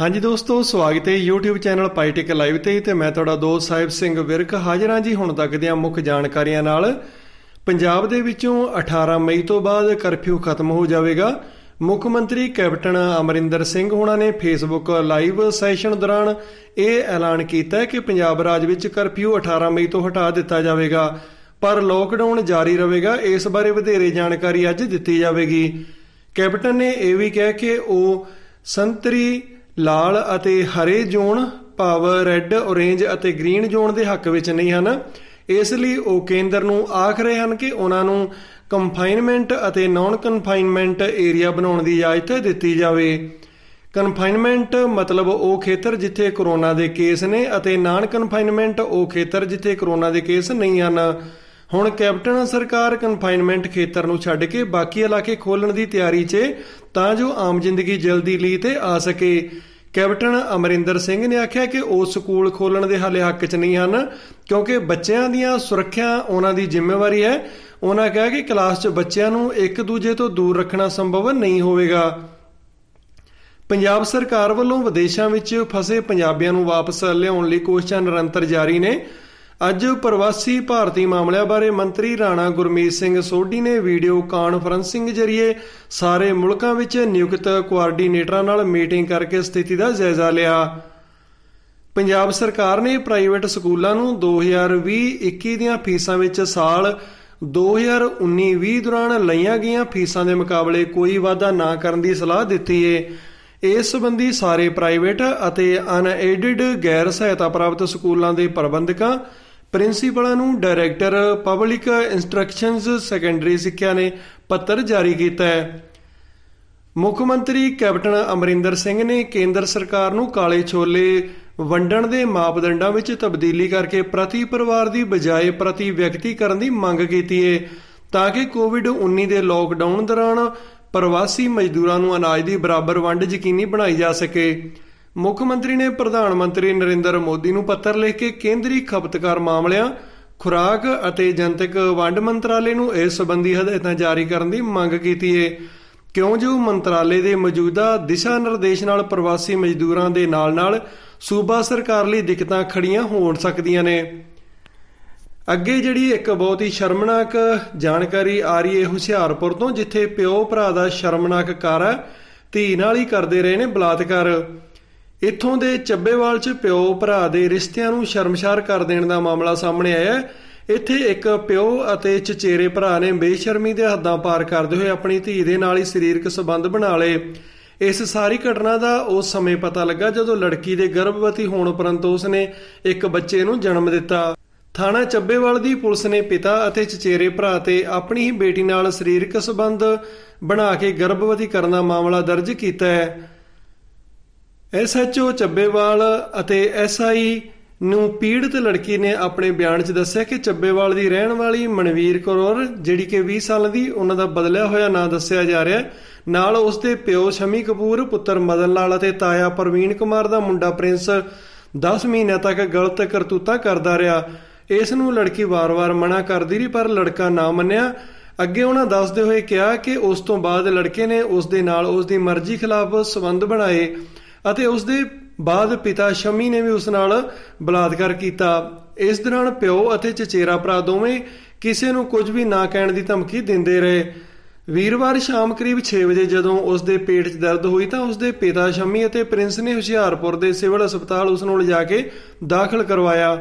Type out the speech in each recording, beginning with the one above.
ਹਾਂਜੀ ਦੋਸਤੋ ਸਵਾਗਤ ਹੈ YouTube ਚੈਨਲ ਪਾਈਟਿਕ ਲਾਈਵ ਤੇ ਤੇ ਮੈਂ ਤੁਹਾਡਾ ਦੋਸਤ ਸਾਹਿਬ ਸਿੰਘ ਵਿਰਕ ਹਾਜ਼ਰ ਹਾਂ ਜੀ ਹੁਣ ਤੱਕ ਦੀਆਂ ਮੁੱਖ ਜਾਣਕਾਰੀਆਂ ਨਾਲ ਪੰਜਾਬ ਦੇ ਵਿੱਚੋਂ 18 ਮਈ ਤੋਂ ਬਾਅਦ ਕਰਫਿਊ ਖਤਮ ਹੋ ਜਾਵੇਗਾ ਮੁੱਖ ਮੰਤਰੀ ਕੈਪਟਨ ਅਮਰਿੰਦਰ ਸਿੰਘ ਹੁਣਾਂ ਨੇ ਫੇਸਬੁੱਕ ਲਾਈਵ ਸੈਸ਼ਨ ਦੌਰਾਨ ਇਹ ਐਲਾਨ ਕੀਤਾ ਹੈ ਕਿ ਪੰਜਾਬ ਰਾਜ ਵਿੱਚ ਕਰਫਿਊ 18 ਮਈ ਤੋਂ ਹਟਾ ਦਿੱਤਾ ਜਾਵੇਗਾ ਪਰ ਲੋਕਡਾਊਨ ਜਾਰੀ ਰਹੇਗਾ ਇਸ ਬਾਰੇ ਵਧੇਰੇ ਜਾਣਕਾਰੀ ਅੱਜ ਦਿੱਤੀ ਜਾਵੇਗੀ ਕੈਪਟਨ ਨੇ ਇਹ ਵੀ ਕਿਹਾ ਕਿ ਉਹ ਸੰਤਰੀ ਲਾਲ ਅਤੇ ਹਰੇ ਜ਼ੋਨ ਭਾਵ ਰੈੱਡ ਔਰੇਂਜ ਅਤੇ ਗ੍ਰੀਨ ਜ਼ੋਨ ਦੇ ਹੱਕ ਵਿੱਚ ਨਹੀਂ ਹਨ ਇਸ ਲਈ ਉਹ ਕੇਂਦਰ ਨੂੰ ਆਖ ਰਹੇ ਹਨ ਕਿ ਉਹਨਾਂ ਨੂੰ ਕਨਫਾਈਨਮੈਂਟ ਅਤੇ ਨਾਨ ਕਨਫਾਈਨਮੈਂਟ ਏਰੀਆ ਬਣਾਉਣ ਦੀ ਇਜਾਜ਼ਤ ਦਿੱਤੀ ਜਾਵੇ ਕਨਫਾਈਨਮੈਂਟ ਮਤਲਬ ਉਹ ਖੇਤਰ ਜਿੱਥੇ ਕਰੋਨਾ ਦੇ ਕੇਸ ਨੇ ਅਤੇ ਨਾਨ ਕਨਫਾਈਨਮੈਂਟ ਉਹ ਖੇਤਰ ਜਿੱਥੇ ਕਰੋਨਾ ਦੇ ਕੇਸ ਨਹੀਂ ਹਨ ਹੁਣ ਕੈਪਟਨ ਸਰਕਾਰ ਕਨਫਾਈਨਮੈਂਟ ਖੇਤਰ ਨੂੰ ਛੱਡ ਕੇ ਬਾਕੀ ਇਲਾਕੇ ਖੋਲਣ ਦੀ ਤਿਆਰੀ 'ਚ ਤਾਂ ਜੋ ਆਮ ਜ਼ਿੰਦਗੀ ਜਲਦੀ ਲਈ ਤੇ ਆ ਸਕੇ ਕੈਪਟਨ ਅਮਰਿੰਦਰ ਸਿੰਘ ਨੇ ਆਖਿਆ ਕਿ ਉਹ ਸਕੂਲ ਖੋਲਣ ਦੇ ਹਾਲੇ ਹੱਕ 'ਚ ਨਹੀਂ ਹਨ ਕਿਉਂਕਿ ਬੱਚਿਆਂ ਦੀਆਂ ਸੁਰੱਖਿਆ ਉਹਨਾਂ ਦੀ ਜ਼ਿੰਮੇਵਾਰੀ ਹੈ ਉਹਨਾਂ ਕਹਿਆ ਕਿ ਕਲਾਸ 'ਚ ਬੱਚਿਆਂ ਨੂੰ ਇੱਕ ਦੂਜੇ ਤੋਂ ਦੂਰ ਰੱਖਣਾ ਸੰਭਵ ਨਹੀਂ ਹੋਵੇਗਾ ਪੰਜਾਬ ਸਰਕਾਰ ਵੱਲੋਂ ਵਿਦੇਸ਼ਾਂ ਵਿੱਚ ਫਸੇ ਪੰਜਾਬੀਆਂ ਨੂੰ ਵਾਪਸ ਲਿਆਉਣ ਲਈ ਕੋਸ਼ਿਸ਼ਾਂ ਨਿਰੰਤਰ ਜਾਰੀ ਨੇ ਅੱਜ ਪ੍ਰਵਾਸੀ ਭਾਰਤੀ ਮਾਮਲਿਆਂ ਬਾਰੇ ਮੰਤਰੀ ਰਾਣਾ ਗੁਰਮੀਤ ਸਿੰਘ ਸੋਢੀ ਨੇ ਵੀਡੀਓ ਕਾਨਫਰੰਸਿੰਗ ਜ਼ਰੀਏ ਸਾਰੇ ਮੁਲਕਾਂ ਵਿੱਚ ਨਿਯੁਕਤ ਕੋਆਰਡੀਨੇਟਰਾਂ ਨਾਲ ਮੀਟਿੰਗ ਕਰਕੇ ਸਥਿਤੀ ਦਾ ਜਾਇਜ਼ਾ ਲਿਆ ਪੰਜਾਬ ਸਰਕਾਰ ਨੇ ਪ੍ਰਾਈਵੇਟ ਸਕੂਲਾਂ ਨੂੰ 2020-21 ਦੀਆਂ ਫੀਸਾਂ ਵਿੱਚ ਸਾਲ 2019-20 ਦੌਰਾਨ ਲਈਆਂ ਗਈਆਂ ਫੀਸਾਂ ਦੇ ਮੁਕਾਬਲੇ ਕੋਈ ਵਾਧਾ ਨਾ ਕਰਨ ਦੀ ਸਲਾਹ ਦਿੱਤੀ ਹੈ ਇਸ ਸੰਬੰਧੀ ਸਾਰੇ ਪ੍ਰਾਈਵੇਟ ਅਤੇ ਅਨਏਡਡ ਗੈਰ ਸਹਾਇਤਾ ਪ੍ਰਾਪਤ ਸਕੂਲਾਂ ਦੇ ਪ੍ਰਬੰਧਕਾਂ ਪ੍ਰਿੰਸੀਪਲਾਂ ਨੂੰ ਡਾਇਰੈਕਟਰ ਪਬਲਿਕ ਇਨਸਟਰਕਸ਼ਨਸ ਸੈਕੰਡਰੀ ਸਿੱਖਿਆ ਨੇ ਪੱਤਰ ਜਾਰੀ ਕੀਤਾ ਹੈ ਮੁੱਖ ਮੰਤਰੀ ਕੈਪਟਨ ਅਮਰਿੰਦਰ ਸਿੰਘ ਨੇ ਕੇਂਦਰ ਸਰਕਾਰ ਨੂੰ ਕਾਲੇ ਛੋਲੇ ਵੰਡਣ ਦੇ ਮਾਪਦੰਡਾਂ ਵਿੱਚ ਤਬਦੀਲੀ ਕਰਕੇ ਪ੍ਰਤੀ ਪਰਿਵਾਰ ਦੀ ਬਜਾਏ ਪ੍ਰਤੀ ਵਿਅਕਤੀ ਕਰਨ ਦੀ ਮੰਗ ਕੀਤੀ ਹੈ ਤਾਂ ਕਿ ਕੋਵਿਡ-19 ਦੇ ਲੋਕਡਾਊਨ ਦੌਰਾਨ ਪ੍ਰਵਾਸੀ ਮਜ਼ਦੂਰਾਂ ਨੂੰ ਅਨਾਜ ਦੀ ਬਰਾਬਰ ਵੰਡ ਯਕੀਨੀ ਬਣਾਈ ਜਾ ਸਕੇ ਮੁੱਖ ਮੰਤਰੀ ਨੇ ਪ੍ਰਧਾਨ ਮੰਤਰੀ ਨਰਿੰਦਰ ਮੋਦੀ ਨੂੰ ਪੱਤਰ ਲਿਖ ਕੇ ਕੇਂਦਰੀ ਖਪਤਕਾਰ ਮਾਮਲਿਆਂ ਖੁਰਾਕ ਅਤੇ ਜਨਤਕ ਵੰਡ ਮੰਤਰਾਲੇ ਨੂੰ ਇਸ ਸੰਬੰਧੀ ਹਦਾਇਤਾਂ ਜਾਰੀ ਕਰਨ ਦੀ ਮੰਗ ਕੀਤੀ ਹੈ ਕਿਉਂ ਜੋ ਮੰਤਰਾਲੇ ਦੇ ਮੌਜੂਦਾ ਦਿਸ਼ਾ ਨਿਰਦੇਸ਼ ਨਾਲ ਪ੍ਰਵਾਸੀ ਮਜ਼ਦੂਰਾਂ ਦੇ ਨਾਲ-ਨਾਲ ਸੂਬਾ ਸਰਕਾਰ ਲਈ ਦਿੱਕਤਾਂ ਖੜੀਆਂ ਹੋਣ ਸਕਦੀਆਂ ਨੇ ਅੱਗੇ ਜਿਹੜੀ ਇੱਕ ਬਹੁਤ ਹੀ ਸ਼ਰਮਨਾਕ ਜਾਣਕਾਰੀ ਆ ਰਹੀ ਹੈ ਹੁਸ਼ਿਆਰਪੁਰ ਤੋਂ ਜਿੱਥੇ ਪਿਓ ਭਰਾ ਦਾ ਸ਼ਰਮਨਾਕ ਕਰ ਧੀ ਨਾਲ ਹੀ ਕਰਦੇ ਰਹੇ ਨੇ ਬਲਾਤਕਾਰ ਇੱਥੋਂ ਦੇ ਚੱਬੇਵਾਲ 'ਚ ਪਿਓ ਭਰਾ ਦੇ ਰਿਸ਼ਤਿਆਂ ਨੂੰ ਸ਼ਰਮਸ਼ਾਰ ਕਰ ਦੇਣ ਦਾ ਮਾਮਲਾ ਸਾਹਮਣੇ ਆਇਆ ਇੱਥੇ ਇੱਕ ਪਿਓ ਅਤੇ ਚਚੇਰੇ ਭਰਾ ਨੇ ਬੇਸ਼ਰਮੀ ਦੇ ਹੱਦਾਂ ਪਾਰ ਕਰਦੇ ਹੋਏ ਆਪਣੀ ਧੀ ਦੇ ਨਾਲ ਹੀ ਸਰੀਰਕ ਸਬੰਧ ਬਣਾ ਲਏ ਇਸ ਸਾਰੀ ਘਟਨਾ ਦਾ ਉਸ ਸਮੇਂ ਪਤਾ ਲੱਗਾ ਜਦੋਂ ਲੜਕੀ ਦੇ ਗਰਭਵਤੀ ਹੋਣ ਉਪਰੰਤ ਉਸ ਨੇ ਇੱਕ ਬੱਚੇ ਨੂੰ ਜਨਮ ਦਿੱਤਾ ਥਾਣਾ ਚੱਬੇਵਾਲ ਦੀ ਪੁਲਿਸ ਨੇ ਪਿਤਾ ਅਤੇ ਚਚੇਰੇ ਭਰਾ ਤੇ ਆਪਣੀ ਹੀ ਬੇਟੀ ਨਾਲ ਸਰੀਰਕ ਸਬੰਧ ਬਣਾ ਕੇ ਗਰਭਵਤੀ ਕਰਨ ਦਾ ਮਾਮਲਾ ਦਰਜ ਕੀਤਾ ਹੈ ਐਸਐਚਓ ਚੱਬੇਵਾਲ ਅਤੇ ਐਸਆਈ ਨੂੰ ਪੀੜਤ ਲੜਕੀ ਨੇ ਆਪਣੇ ਬਿਆਨ 'ਚ ਦੱਸਿਆ ਕਿ ਚੱਬੇਵਾਲ ਦੀ ਰਹਿਣ ਵਾਲੀ ਮਨਵੀਰ ਕੌਰ ਜਿਹੜੀ ਕਿ 20 ਸਾਲ ਦੀ ਉਹਨਾਂ ਦਾ ਬਦਲਿਆ ਹੋਇਆ ਨਾਂ ਦੱਸਿਆ ਜਾ ਰਿਹਾ ਨਾਲ ਉਸ ਦੇ ਪਿਓ ਸ਼ਮੀ ਕਪੂਰ ਪੁੱਤਰ ਮਦਨ ਲਾਲ ਅਤੇ ਤਾਇਆ ਪ੍ਰਵੀਨ ਕੁਮਾਰ ਦਾ ਮੁੰਡਾ ਪ੍ਰਿੰਸ 10 ਮਹੀਨੇ ਤੱਕ ਗਲਤ ਕਰਤੂਤਾ ਕਰਦਾ ਰਿਹਾ ਇਸ ਨੂੰ ਲੜਕੀ ਵਾਰ-ਵਾਰ ਮਨਾ ਕਰਦੀ ਰਹੀ ਪਰ ਲੜਕਾ ਨਾ ਮੰਨਿਆ ਅੱਗੇ ਉਹਨਾਂ ਦੱਸਦੇ ਹੋਏ ਕਿਹਾ ਕਿ ਉਸ ਤੋਂ ਬਾਅਦ ਲੜਕੇ ਨੇ ਉਸ ਦੇ ਨਾਲ ਉਸ ਦੀ ਮਰਜ਼ੀ ਖਿਲਾਫ ਸਬੰਧ ਬਣਾਏ ਅਤੇ ਉਸ ਦੇ ਬਾਅਦ ਪਿਤਾ ਸ਼ਮੀ ਨੇ ਵੀ ਉਸ ਨਾਲ ਬਲਾਤਕਾਰ ਕੀਤਾ ਇਸ ਦੌਰਾਨ ਪਿਓ ਅਤੇ ਚਚੇਰਾ ਭਰਾ ਦੋਵੇਂ ਕਿਸੇ ਨੂੰ ਕੁਝ ਵੀ ਨਾ ਕਹਿਣ ਦੀ ਧਮਕੀ ਦਿੰਦੇ ਰਹੇ ਵੀਰਵਾਰ ਸ਼ਾਮ ਕਰੀਬ 6 ਵਜੇ ਜਦੋਂ ਉਸ ਦੇ ਪੇਟ 'ਚ ਦਰਦ ਹੋਈ ਤਾਂ ਉਸ ਦੇ ਪਿਤਾ ਸ਼ਮੀ ਅਤੇ ਪ੍ਰਿੰਸ ਨੇ ਹੁਸ਼ਿਆਰਪੁਰ ਦੇ ਸਿਵਲ ਹਸਪਤਾਲ ਉਸ ਨੂੰ ਲਿਜਾ ਕੇ ਦਾਖਲ ਕਰਵਾਇਆ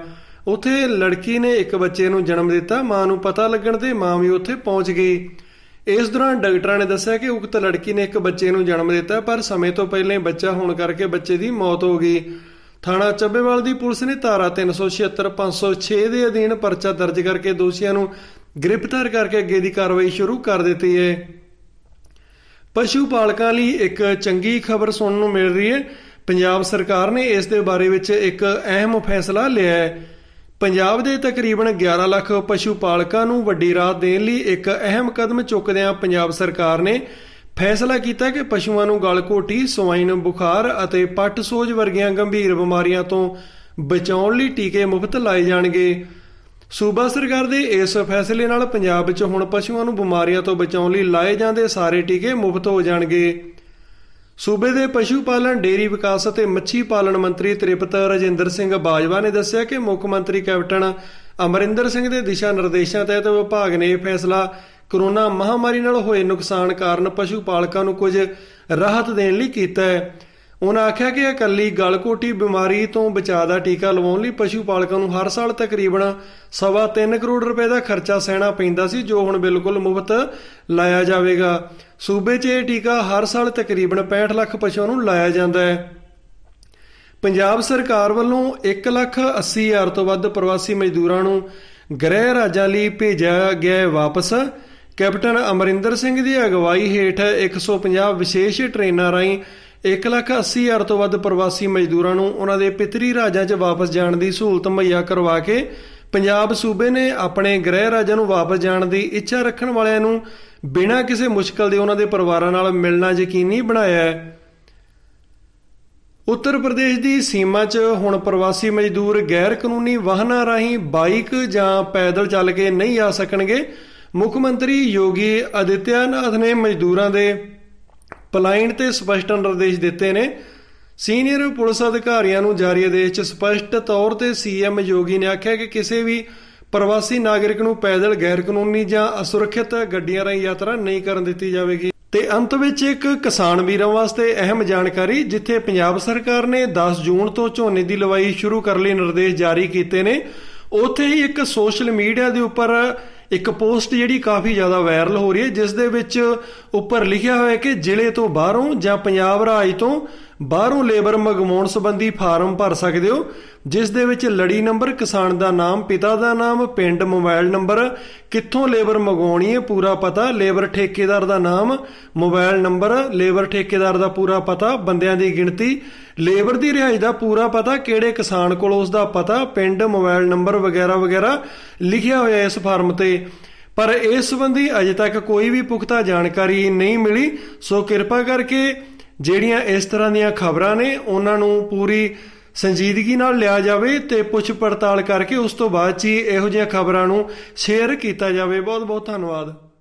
ਉਥੇ ਲੜਕੀ ਨੇ ਇੱਕ ਬੱਚੇ ਨੂੰ ਜਨਮ ਦਿੱਤਾ ਮਾਂ ਨੂੰ ਪਤਾ ਲੱਗਣ ਤੇ ਮਾਂ ਵੀ ਉੱਥੇ ਪਹੁੰਚ ਗਈ ਇਸ ਦੌਰਾਨ ਡਾਕਟਰਾਂ ਨੇ ਦੱਸਿਆ ਕਿ ਉਕਤ ਲੜਕੀ ਨੇ ਇੱਕ ਬੱਚੇ ਨੂੰ ਜਨਮ ਦਿੱਤਾ ਪਰ ਸਮੇਂ ਤੋਂ ਪਹਿਲਾਂ ਹੀ ਬੱਚਾ ਹੋਣ ਕਰਕੇ ਬੱਚੇ ਦੀ ਮੌਤ ਹੋ ਗਈ ਥਾਣਾ ਚੱਬੇਵਾਲ ਦੀ ਪੁਲਿਸ ਨੇ ਧਾਰਾ 376 506 ਦੇ ਅਧੀਨ ਪਰਚਾ ਦਰਜ ਕਰਕੇ ਦੋਸ਼ੀਆਂ ਨੂੰ ਗ੍ਰਿਫਤਾਰ ਕਰਕੇ ਅੱਗੇ ਦੀ ਕਾਰਵਾਈ ਸ਼ੁਰੂ ਕਰ ਦਿੱਤੀ ਹੈ ਪਸ਼ੂ ਪਾਲਕਾਂ ਲਈ ਇੱਕ ਚੰਗੀ ਖਬਰ ਸੁਣਨ ਨੂੰ ਮਿਲ ਰਹੀ ਹੈ ਪੰਜਾਬ ਸਰਕਾਰ ਨੇ ਇਸ ਦੇ ਬਾਰੇ ਵਿੱਚ ਇੱਕ ਅਹਿਮ ਫੈਸਲਾ ਲਿਆ ਹੈ ਪੰਜਾਬ ਦੇ ਤਕਰੀਬਨ 11 ਲੱਖ ਪਸ਼ੂ ਪਾਲਕਾਂ ਨੂੰ ਵੱਡੀ ਰਾਹਤ ਦੇਣ ਲਈ ਇੱਕ ਅਹਿਮ ਕਦਮ ਚੁੱਕਦਿਆਂ ਪੰਜਾਬ ਸਰਕਾਰ ਨੇ ਫੈਸਲਾ ਕੀਤਾ ਕਿ ਪਸ਼ੂਆਂ ਨੂੰ ਕੋਟੀ ਸਵਾਈਨ ਬੁਖਾਰ ਅਤੇ ਪੱਟ ਸੋਜ ਵਰਗੀਆਂ ਗੰਭੀਰ ਬਿਮਾਰੀਆਂ ਤੋਂ ਬਚਾਉਣ ਲਈ ਟੀਕੇ ਮੁਫਤ ਲਾਏ ਜਾਣਗੇ। ਸੂਬਾ ਸਰਕਾਰ ਦੇ ਇਸ ਫੈਸਲੇ ਨਾਲ ਪੰਜਾਬ ਵਿੱਚ ਹੁਣ ਪਸ਼ੂਆਂ ਨੂੰ ਬਿਮਾਰੀਆਂ ਤੋਂ ਬਚਾਉਣ ਲਈ ਲਾਏ ਜਾਂਦੇ ਸਾਰੇ ਟੀਕੇ ਮੁਫਤ ਹੋ ਜਾਣਗੇ। ਸੂਬੇ ਦੇ ਪਸ਼ੂ ਪਾਲਣ ਡੇਰੀ ਵਿਕਾਸ ਅਤੇ ਮੱਛੀ ਪਾਲਣ ਮੰਤਰੀ ਤ੍ਰਿਪਤ ਰਜਿੰਦਰ ਸਿੰਘ ਬਾਜਵਾ ਨੇ ਦੱਸਿਆ ਕਿ ਮੁੱਖ ਮੰਤਰੀ ਕੈਪਟਨ ਅਮਰਿੰਦਰ ਸਿੰਘ ਦੇ ਦਿਸ਼ਾ ਨਿਰਦੇਸ਼ਾਂ ਤਹਿਤ ਵਿਭਾਗ ਨੇ ਇਹ ਫੈਸਲਾ ਕਰੋਨਾ ਮਹਾਮਾਰੀ ਨਾਲ ਹੋਏ ਨੁਕਸਾਨ ਕਾਰਨ ਪਸ਼ੂ ਪਾਲਕਾਂ ਨੂੰ ਕੁਝ ਰਾਹਤ ਦੇਣ ਲਈ ਕੀਤਾ ਹੈ ਉਹਨਾਂ ਆਖਿਆ ਕਿ ਇਕੱਲੀ ਗਲਕੋਟੀ ਬਿਮਾਰੀ ਤੋਂ ਬਚਾਅ ਦਾ ਟੀਕਾ ਲਵਾਉਣ ਲਈ ਪਸ਼ੂ ਪਾਲਕਾਂ ਨੂੰ ਹਰ ਸਾਲ ਤਕਰੀਬਨ 3.5 ਕਰੋੜ ਰੁਪਏ ਦਾ ਖਰਚਾ ਸਹਿਣਾ ਪੈਂਦਾ ਸੀ ਜੋ ਹੁਣ ਬਿਲਕੁਲ ਮੁਫਤ ਲਾਇਆ ਜਾਵੇਗਾ ਸੂਬੇ 'ਚ ਇਹ ਟੀਕਾ ਹਰ ਸਾਲ ਤਕਰੀਬਨ 65 ਲੱਖ ਪਸ਼ੂਆਂ ਨੂੰ ਲਾਇਆ ਜਾਂਦਾ ਹੈ ਪੰਜਾਬ ਸਰਕਾਰ ਵੱਲੋਂ 1 ਲੱਖ 80 ਹਜ਼ਾਰ ਤੋਂ ਵੱਧ ਪ੍ਰਵਾਸੀ ਮਜ਼ਦੂਰਾਂ ਨੂੰ ਗ੍ਰਹਿ ਰਾਜਾਂ ਲਈ ਭੇਜਿਆ ਗਿਆ ਵਾਪਸ ਕੈਪਟਨ ਅਮਰਿੰਦਰ ਸਿੰਘ ਦੀ ਅਗਵਾਈ ਹੇਠ 150 ਵਿਸ਼ੇਸ਼ ਟ੍ਰੇਨਾਂ ਰਾਹੀਂ 1,80,000 ਤੋਂ ਵੱਧ ਪ੍ਰਵਾਸੀ ਮਜ਼ਦੂਰਾਂ ਨੂੰ ਉਹਨਾਂ ਦੇ ਪਿਤਰੀ ਰਾਜਾਂ 'ਚ ਵਾਪਸ ਜਾਣ ਦੀ ਸਹੂਲਤ ਮੁਹੱਈਆ ਕਰਵਾ ਕੇ ਪੰਜਾਬ ਸੂਬੇ ਨੇ ਆਪਣੇ ਗ੍ਰਹਿ ਰਾਜਾਂ ਨੂੰ ਵਾਪਸ ਜਾਣ ਦੀ ਇੱਛਾ ਰੱਖਣ ਵਾਲਿਆਂ ਨੂੰ ਬਿਨਾਂ ਕਿਸੇ ਮੁਸ਼ਕਲ ਦੇ ਉਹਨਾਂ ਦੇ ਪਰਿਵਾਰਾਂ ਨਾਲ ਮਿਲਣਾ ਯਕੀਨੀ ਬਣਾਇਆ ਹੈ ਉੱਤਰ ਪ੍ਰਦੇਸ਼ ਦੀ ਸੀਮਾ 'ਚ ਹੁਣ ਪ੍ਰਵਾਸੀ ਮਜ਼ਦੂਰ ਗੈਰ ਕਾਨੂੰਨੀ ਵਾਹਨਾਂ ਰਾਹੀਂ ਬਾਈਕ ਜਾਂ ਪੈਦਲ ਚੱਲ ਕੇ ਨਹੀਂ ਆ ਸਕਣਗੇ ਮੁੱਖ ਮੰਤਰੀ ਯੋਗੀ ਅਦਿੱਤਿਆਨਾਥ ਨੇ ਮਜ਼ਦੂਰਾਂ ਦੇ ਪਲਾਈਨ ਤੇ ਸਪਸ਼ਟ ਨਿਰਦੇਸ਼ ਦਿੱਤੇ ਨੇ ਸੀਨੀਅਰ ਪੁਲਿਸ ਅਧਿਕਾਰੀਆਂ ਨੂੰ ਜਾਰੀ ਆਦੇਸ਼ 'ਚ ਸਪਸ਼ਟ ਤੌਰ ਤੇ ਸੀਐਮ ਯੋਗੀ ਨੇ ਆਖਿਆ ਕਿ ਕਿਸੇ ਵੀ ਪ੍ਰਵਾਸੀ ਨਾਗਰਿਕ ਨੂੰ ਪੈਦਲ ਗੈਰ ਕਾਨੂੰਨੀ ਜਾਂ ਅਸੁਰੱਖਿਅਤ ਗੱਡੀਆਂ ਰਾਹੀਂ ਯਾਤਰਾ ਨਹੀਂ ਕਰਨ ਦਿੱਤੀ ਜਾਵੇਗੀ ਤੇ ਅੰਤ ਵਿੱਚ ਇੱਕ ਕਿਸਾਨ ਵੀਰਾਂ ਵਾਸਤੇ ਅਹਿਮ ਜਾਣਕਾਰੀ ਜਿੱਥੇ ਪੰਜਾਬ ਸਰਕਾਰ ਨੇ 10 ਜੂਨ ਤੋਂ ਝੋਨੇ ਦੀ ਲਵਾਈ ਸ਼ੁਰੂ ਕਰਨ ਲਈ ਨਿਰਦੇਸ਼ ਜਾਰੀ ਕੀਤੇ ਨੇ ਉੱਥੇ ਹੀ ਇੱਕ ਸੋਸ਼ਲ ਮੀਡੀਆ ਦੇ ਉੱਪਰ ਇੱਕ ਪੋਸਟ ਜਿਹੜੀ ਕਾਫੀ ਜ਼ਿਆਦਾ ਵਾਇਰਲ ਹੋ ਰਹੀ ਹੈ ਜਿਸ ਦੇ ਵਿੱਚ ਉੱਪਰ ਲਿਖਿਆ ਹੋਇਆ ਹੈ ਕਿ ਜ਼ਿਲ੍ਹੇ ਤੋਂ ਬਾਹਰੋਂ ਜਾਂ ਪੰਜਾਬ ਰਾਜ ਤੋਂ ਬਾਹਰੋਂ ਲੇਬਰ ਮੰਗਵਾਉਣ ਸੰਬੰਧੀ ਫਾਰਮ ਭਰ ਸਕਦੇ ਹੋ ਜਿਸ ਦੇ ਵਿੱਚ ਲੜੀ ਨੰਬਰ ਕਿਸਾਨ ਦਾ ਨਾਮ ਪਿਤਾ ਦਾ ਨਾਮ ਪਿੰਡ ਮੋਬਾਈਲ ਨੰਬਰ ਕਿੱਥੋਂ ਲੇਬਰ ਮੰਗਵਾਉਣੀ ਹੈ ਪੂਰਾ ਪਤਾ ਲੇਬਰ ਠੇਕੇਦਾਰ ਦਾ ਨਾਮ ਮੋਬਾਈਲ ਨੰਬਰ ਲੇਬਰ ਠੇਕੇਦਾਰ ਦਾ ਪੂਰਾ ਪਤਾ ਬੰਦਿਆਂ ਦੀ ਗਿਣਤੀ ਲੇਬਰ ਦੀ ਰਿਹਾਈ ਦਾ ਪੂਰਾ ਪਤਾ ਕਿਹੜੇ ਕਿਸਾਨ ਕੋਲ ਉਸ ਦਾ ਪਤਾ ਪਿੰਡ ਮੋਬਾਈਲ ਨੰਬਰ ਵਗੈਰਾ ਵਗੈਰਾ ਲਿਖਿਆ ਹੋਇਆ ਇਸ ਫਾਰਮ ਤੇ ਪਰ ਇਸ ਸੰਬੰਧੀ ਅਜੇ ਤੱਕ ਕੋਈ ਵੀ ਪੁਖਤਾ ਜਾਣਕਾਰੀ ਨਹੀਂ ਮਿਲੀ ਸੋ ਕਿਰਪਾ ਕਰਕੇ ਜਿਹੜੀਆਂ ਇਸ ਤਰ੍ਹਾਂ ਦੀਆਂ ਖਬਰਾਂ ਨੇ ਉਹਨਾਂ ਨੂੰ ਪੂਰੀ ਸੰਜੀਦਗੀ ਨਾਲ ਲਿਆ ਜਾਵੇ ਤੇ ਪੁੱਛ ਪੜਤਾਲ ਕਰਕੇ ਉਸ ਤੋਂ ਬਾਅਦ ਹੀ ਇਹੋ ਜਿਹੀਆਂ ਖਬਰਾਂ ਨੂੰ ਸ਼ੇਅਰ ਕੀਤਾ ਜਾਵੇ ਬਹੁਤ ਬਹੁਤ ਧੰਨਵਾਦ